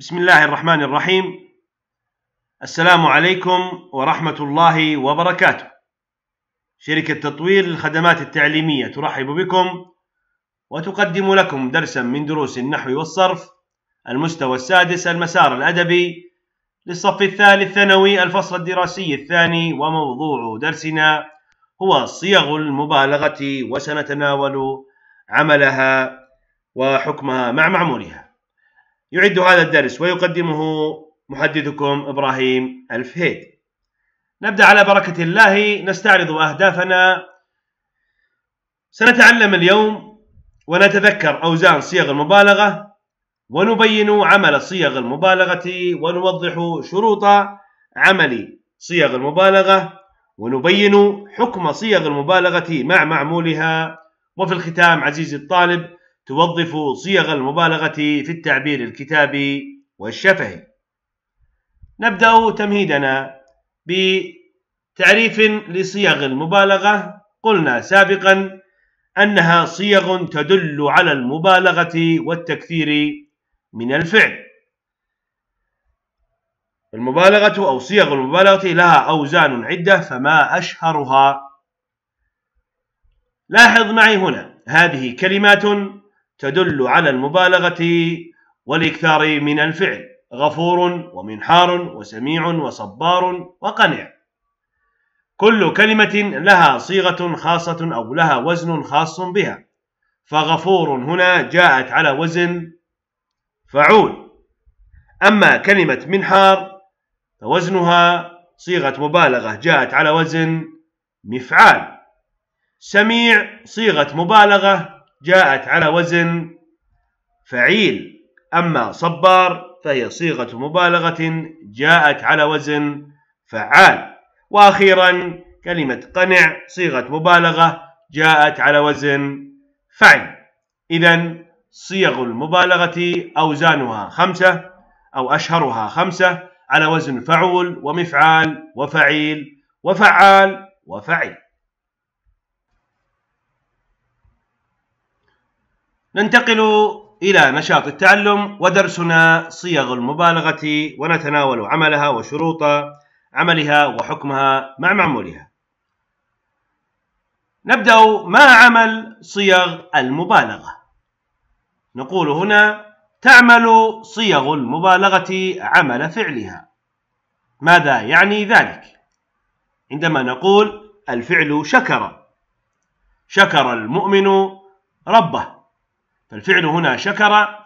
بسم الله الرحمن الرحيم السلام عليكم ورحمة الله وبركاته شركة تطوير الخدمات التعليمية ترحب بكم وتقدم لكم درسا من دروس النحو والصرف المستوى السادس المسار الأدبي للصف الثالث ثانوي الفصل الدراسي الثاني وموضوع درسنا هو صيغ المبالغة وسنتناول عملها وحكمها مع معمولها يعد هذا الدرس ويقدمه محدثكم إبراهيم الفهيد نبدأ على بركة الله نستعرض أهدافنا سنتعلم اليوم ونتذكر أوزان صيغ المبالغة ونبين عمل صيغ المبالغة ونوضح شروط عمل صيغ المبالغة ونبين حكم صيغ المبالغة مع معمولها وفي الختام عزيزي الطالب توظف صيغ المبالغة في التعبير الكتابي والشفهي نبدأ تمهيدنا بتعريف لصيغ المبالغة قلنا سابقا أنها صيغ تدل على المبالغة والتكثير من الفعل المبالغة أو صيغ المبالغة لها أوزان عدة فما أشهرها لاحظ معي هنا هذه كلمات تدل على المبالغة والإكثار من الفعل غفور ومنحار وسميع وصبار وقنع كل كلمة لها صيغة خاصة أو لها وزن خاص بها فغفور هنا جاءت على وزن فعول أما كلمة منحار فوزنها صيغة مبالغة جاءت على وزن مفعال سميع صيغة مبالغة جاءت على وزن فعيل أما صبار فهي صيغة مبالغة جاءت على وزن فعال وأخيرا كلمة قنع صيغة مبالغة جاءت على وزن فعل إذا صيغ المبالغة أوزانها خمسة أو أشهرها خمسة على وزن فعول ومفعال وفعيل وفعال وفعيل ننتقل إلى نشاط التعلم ودرسنا صيغ المبالغة ونتناول عملها وشروط عملها وحكمها مع معمولها. نبدأ ما عمل صيغ المبالغة. نقول هنا تعمل صيغ المبالغة عمل فعلها. ماذا يعني ذلك؟ عندما نقول الفعل شكر، شكر المؤمن ربه فالفعل هنا شكر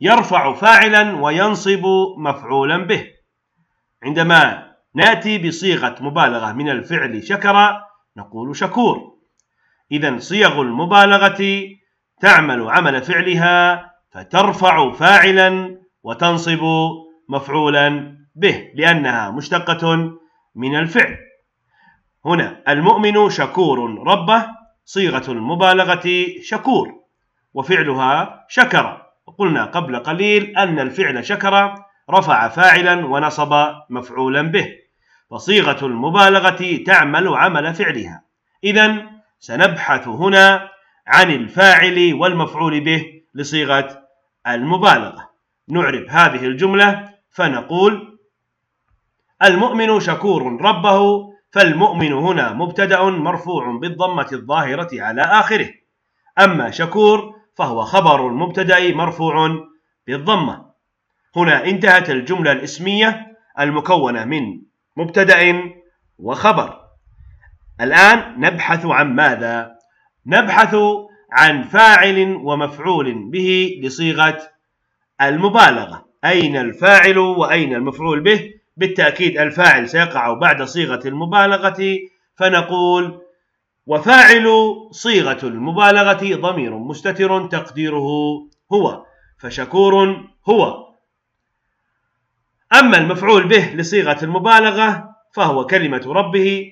يرفع فاعلا وينصب مفعولا به عندما ناتي بصيغه مبالغه من الفعل شكر نقول شكور اذا صيغ المبالغه تعمل عمل فعلها فترفع فاعلا وتنصب مفعولا به لانها مشتقه من الفعل هنا المؤمن شكور ربه صيغه المبالغه شكور وفعلها شكر وقلنا قبل قليل أن الفعل شكر رفع فاعلا ونصب مفعولا به فصيغة المبالغة تعمل عمل فعلها إذا سنبحث هنا عن الفاعل والمفعول به لصيغة المبالغة نعرب هذه الجملة فنقول المؤمن شكور ربه فالمؤمن هنا مبتدا مرفوع بالضمة الظاهرة على آخره أما شكور فهو خبر المبتدأ مرفوع بالضمة هنا انتهت الجملة الاسمية المكونة من مبتدأ وخبر الآن نبحث عن ماذا؟ نبحث عن فاعل ومفعول به لصيغة المبالغة أين الفاعل وأين المفعول به؟ بالتأكيد الفاعل سيقع بعد صيغة المبالغة فنقول وفاعل صيغة المبالغة ضمير مستتر تقديره هو فشكور هو أما المفعول به لصيغة المبالغة فهو كلمة ربه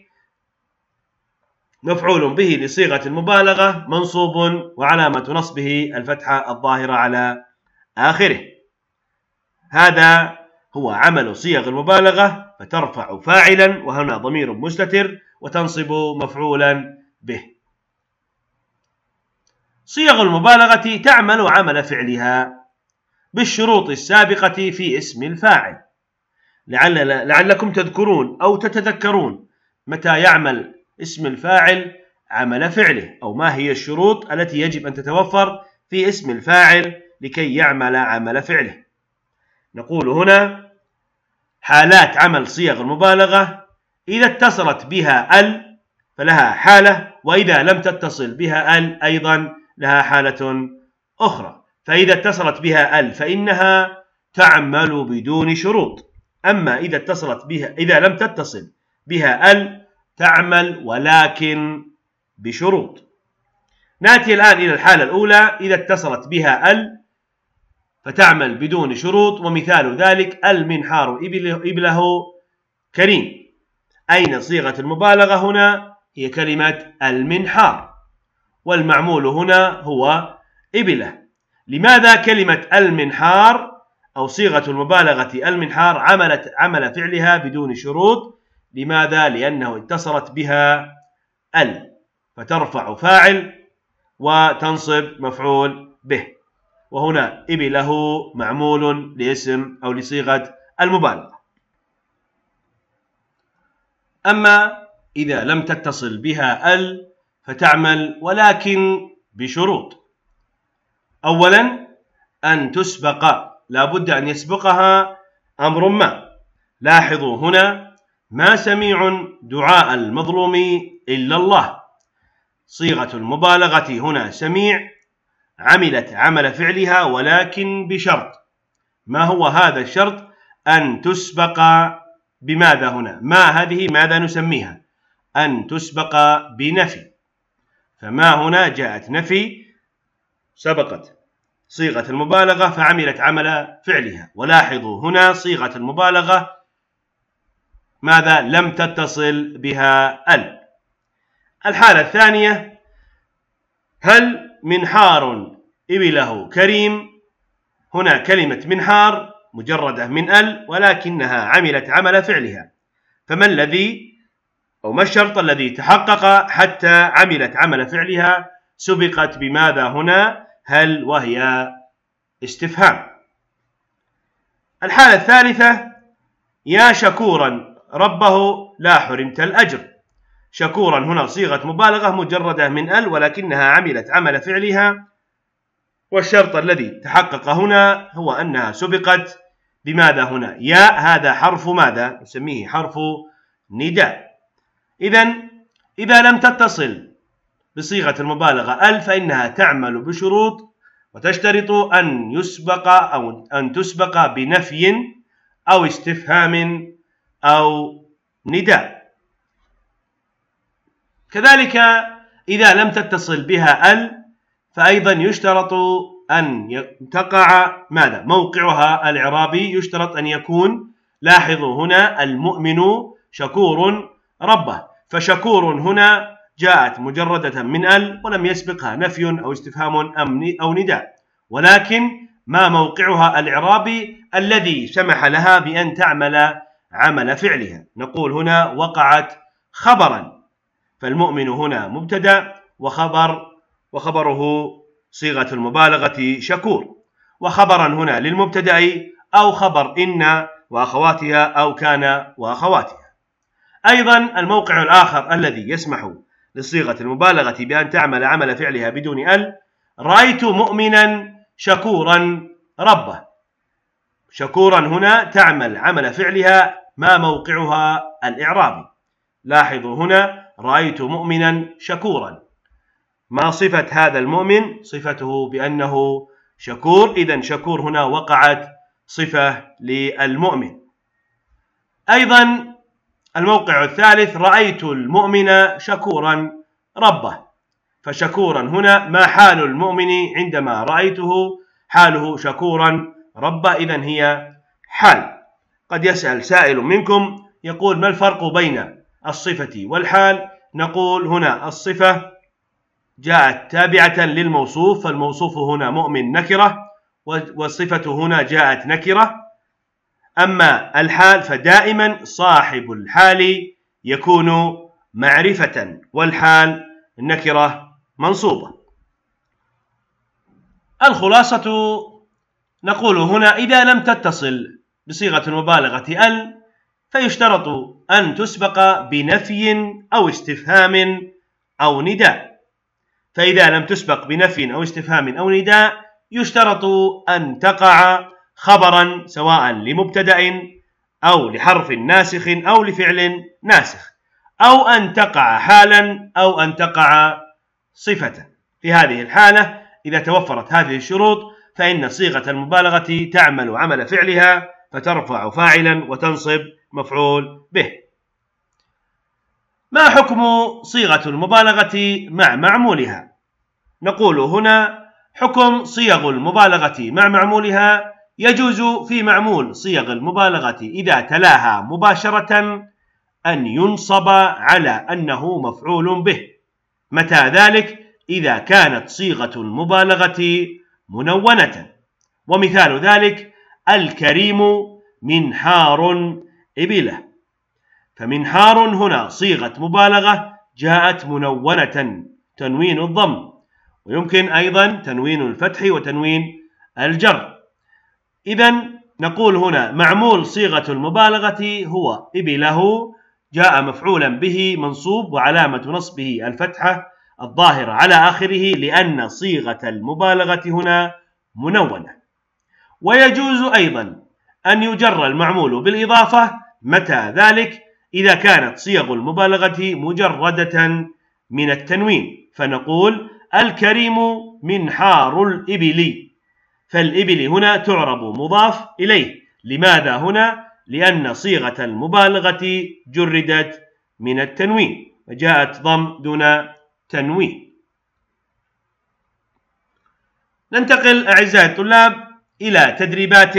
مفعول به لصيغة المبالغة منصوب وعلامة نصبه الفتحة الظاهرة على آخره هذا هو عمل صيغ المبالغة فترفع فاعلا وهنا ضمير مستتر وتنصب مفعولا به صيغ المبالغة تعمل عمل فعلها بالشروط السابقة في اسم الفاعل لعل لعلكم تذكرون أو تتذكرون متى يعمل اسم الفاعل عمل فعله أو ما هي الشروط التي يجب أن تتوفر في اسم الفاعل لكي يعمل عمل فعله نقول هنا حالات عمل صيغ المبالغة إذا اتصلت بها ال فلها حالة وإذا لم تتصل بها ال أيضا لها حالة أخرى فإذا اتصلت بها ال فإنها تعمل بدون شروط أما إذا اتصلت بها إذا لم تتصل بها ال تعمل ولكن بشروط ناتي الآن إلى الحالة الأولى إذا اتصلت بها ال فتعمل بدون شروط ومثال ذلك المنحار إبله, إبله كريم أين صيغة المبالغة هنا هي كلمة المنحار والمعمول هنا هو إبلة لماذا كلمة المنحار أو صيغة المبالغة المنحار عملت عمل فعلها بدون شروط لماذا؟ لأنه اتصلت بها ال فترفع فاعل وتنصب مفعول به وهنا إبله معمول لاسم أو لصيغة المبالغة أما إذا لم تتصل بها ال فتعمل ولكن بشروط أولا أن تسبق لا بد أن يسبقها أمر ما لاحظوا هنا ما سميع دعاء المظلوم إلا الله صيغة المبالغة هنا سميع عملت عمل فعلها ولكن بشرط ما هو هذا الشرط أن تسبق بماذا هنا ما هذه ماذا نسميها أن تسبق بنفي فما هنا جاءت نفي سبقت صيغة المبالغة فعملت عمل فعلها ولاحظوا هنا صيغة المبالغة ماذا لم تتصل بها ال الحالة الثانية هل منحار إبله كريم هنا كلمة منحار مجردة من ال ولكنها عملت عمل فعلها فما الذي أو ما الشرط الذي تحقق حتى عملت عمل فعلها سبقت بماذا هنا هل وهي استفهام الحالة الثالثة يا شكورا ربه لا حرمت الأجر شكورا هنا صيغة مبالغة مجردة من ال ولكنها عملت عمل فعلها والشرط الذي تحقق هنا هو أنها سبقت بماذا هنا يا هذا حرف ماذا نسميه حرف نداء إذا إذا لم تتصل بصيغة المبالغة ال فإنها تعمل بشروط وتشترط أن يسبق أو أن تسبق بنفي أو استفهام أو نداء كذلك إذا لم تتصل بها ال فأيضا يشترط أن تقع ماذا؟ موقعها الإعرابي يشترط أن يكون لاحظوا هنا المؤمن شكور ربه فشكور هنا جاءت مجردة من ال ولم يسبقها نفي أو استفهام أمني أو نداء ولكن ما موقعها الإعرابي الذي سمح لها بأن تعمل عمل فعلها نقول هنا وقعت خبرا فالمؤمن هنا مبتدا وخبر وخبره صيغة المبالغة شكور وخبرا هنا للمبتدأ أو خبر إن وأخواتها أو كان وأخواتها أيضا الموقع الآخر الذي يسمح لصيغة المبالغة بأن تعمل عمل فعلها بدون ال رأيت مؤمنا شكورا ربه شكورا هنا تعمل عمل فعلها ما موقعها الإعرابي لاحظوا هنا رأيت مؤمنا شكورا ما صفة هذا المؤمن صفته بأنه شكور إذا شكور هنا وقعت صفة للمؤمن أيضا الموقع الثالث رأيت المؤمن شكورا ربه فشكورا هنا ما حال المؤمن عندما رأيته حاله شكورا ربه إذا هي حال قد يسأل سائل منكم يقول ما الفرق بين الصفة والحال نقول هنا الصفة جاءت تابعة للموصوف فالموصوف هنا مؤمن نكرة والصفة هنا جاءت نكرة أما الحال فدائما صاحب الحال يكون معرفة والحال نكرة منصوبة الخلاصة نقول هنا إذا لم تتصل بصيغة المبالغة ال فيشترط أن تسبق بنفي أو استفهام أو نداء فإذا لم تسبق بنفي أو استفهام أو نداء يشترط أن تقع خبرا سواء لمبتدا او لحرف ناسخ او لفعل ناسخ او ان تقع حالا او ان تقع صفه في هذه الحاله اذا توفرت هذه الشروط فان صيغه المبالغه تعمل عمل فعلها فترفع فاعلا وتنصب مفعول به ما حكم صيغه المبالغه مع معمولها نقول هنا حكم صيغ المبالغه مع معمولها يجوز في معمول صيغ المبالغة إذا تلاها مباشرة أن ينصب على أنه مفعول به متى ذلك إذا كانت صيغة المبالغة منونة ومثال ذلك الكريم منحار إبلة فمنحار هنا صيغة مبالغة جاءت منونة تنوين الضم ويمكن أيضا تنوين الفتح وتنوين الجر إذا نقول هنا معمول صيغة المبالغة هو إبله جاء مفعولا به منصوب وعلامة نصبه الفتحة الظاهرة على آخره لأن صيغة المبالغة هنا منونة ويجوز أيضا أن يجر المعمول بالإضافة متى ذلك إذا كانت صيغ المبالغة مجردة من التنوين فنقول الكريم منحار الإبل فالإبل هنا تعرب مضاف إليه لماذا هنا؟ لأن صيغة المبالغة جردت من التنوين وجاءت ضم دون تنوين ننتقل أعزائي الطلاب إلى تدريبات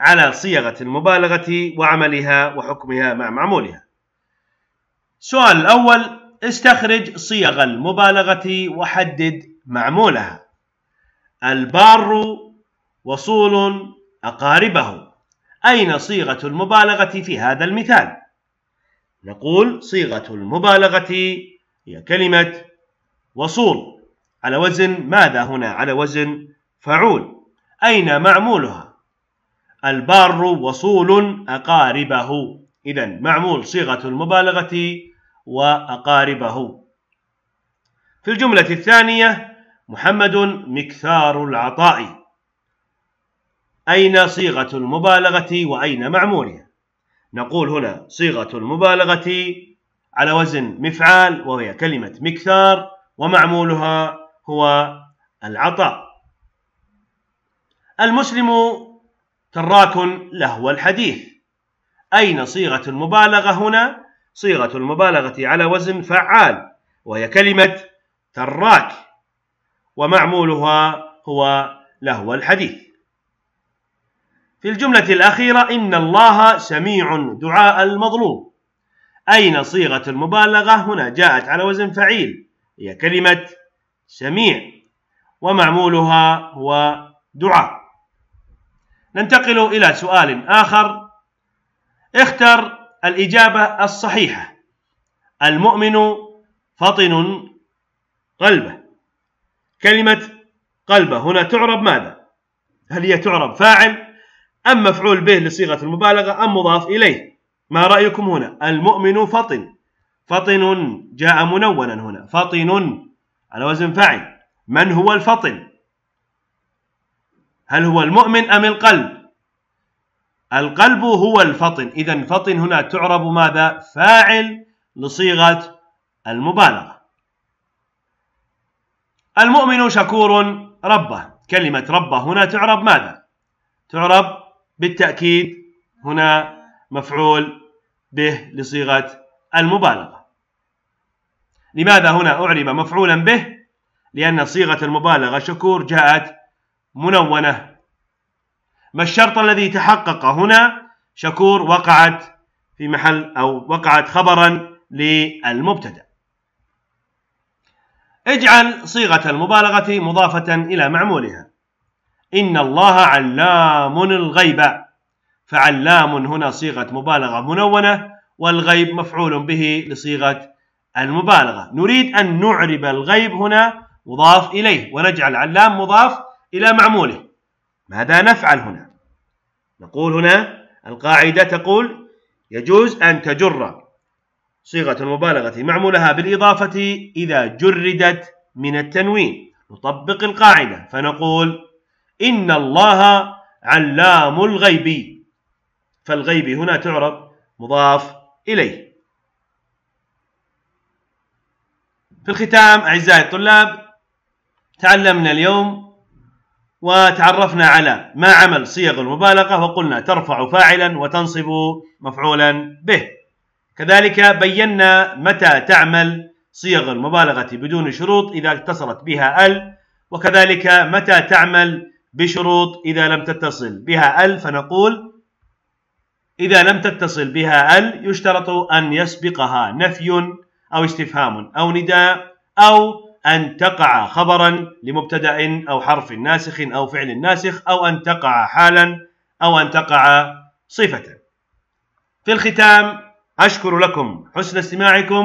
على صيغة المبالغة وعملها وحكمها مع معمولها السؤال الأول استخرج صيغ المبالغة وحدد معمولها البار وصول أقاربه أين صيغة المبالغة في هذا المثال؟ نقول صيغة المبالغة هي كلمة وصول على وزن ماذا هنا؟ على وزن فعول أين معمولها؟ البار وصول أقاربه إذا معمول صيغة المبالغة وأقاربه في الجملة الثانية محمد مكثار العطاء أين صيغة المبالغة وأين معمولها نقول هنا صيغة المبالغة على وزن مفعال وهي كلمة مكثار ومعمولها هو العطاء المسلم تراك لهو الحديث أين صيغة المبالغة هنا صيغة المبالغة على وزن فعال وهي كلمة تراك ومعمولها هو لهو الحديث في الجملة الأخيرة إن الله سميع دعاء المظلوم أين صيغة المبالغة هنا جاءت على وزن فعيل هي كلمة سميع ومعمولها هو دعاء ننتقل إلى سؤال آخر اختر الإجابة الصحيحة المؤمن فطن قلبه كلمة قلبه هنا تعرب ماذا؟ هل هي تعرب فاعل أم مفعول به لصيغة المبالغة أم مضاف إليه ما رأيكم هنا المؤمن فطن فطن جاء منونا هنا فطن على وزن فعل من هو الفطن هل هو المؤمن أم القلب القلب هو الفطن إذا فطن هنا تعرب ماذا فاعل لصيغة المبالغة المؤمن شكور ربه كلمة ربه هنا تعرب ماذا تعرب بالتأكيد هنا مفعول به لصيغة المبالغة لماذا هنا أعرب مفعولا به لأن صيغة المبالغة شكور جاءت منونة ما الشرط الذي تحقق هنا شكور وقعت في محل أو وقعت خبرا للمبتدأ اجعل صيغة المبالغة مضافة إلى معمولها إن الله علام الغيب فعلام هنا صيغة مبالغة منونة والغيب مفعول به لصيغة المبالغة نريد أن نعرب الغيب هنا مضاف إليه ونجعل علام مضاف إلى معموله ماذا نفعل هنا نقول هنا القاعدة تقول يجوز أن تجر صيغة المبالغة معمولها بالإضافة إذا جردت من التنوين نطبق القاعدة فنقول إن الله علام الغيب فالغيب هنا تعرب مضاف إليه في الختام أعزائي الطلاب تعلمنا اليوم وتعرفنا على ما عمل صيغ المبالغة وقلنا ترفع فاعلا وتنصب مفعولا به كذلك بينا متى تعمل صيغ المبالغة بدون شروط إذا اتصلت بها ال وكذلك متى تعمل بشروط إذا لم تتصل بها ال فنقول إذا لم تتصل بها ال يشترط أن يسبقها نفي أو استفهام أو نداء أو أن تقع خبرا لمبتدأ أو حرف ناسخ أو فعل ناسخ أو أن تقع حالا أو أن تقع صفة في الختام أشكر لكم حسن استماعكم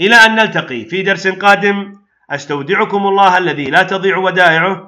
إلى أن نلتقي في درس قادم أستودعكم الله الذي لا تضيع ودائعه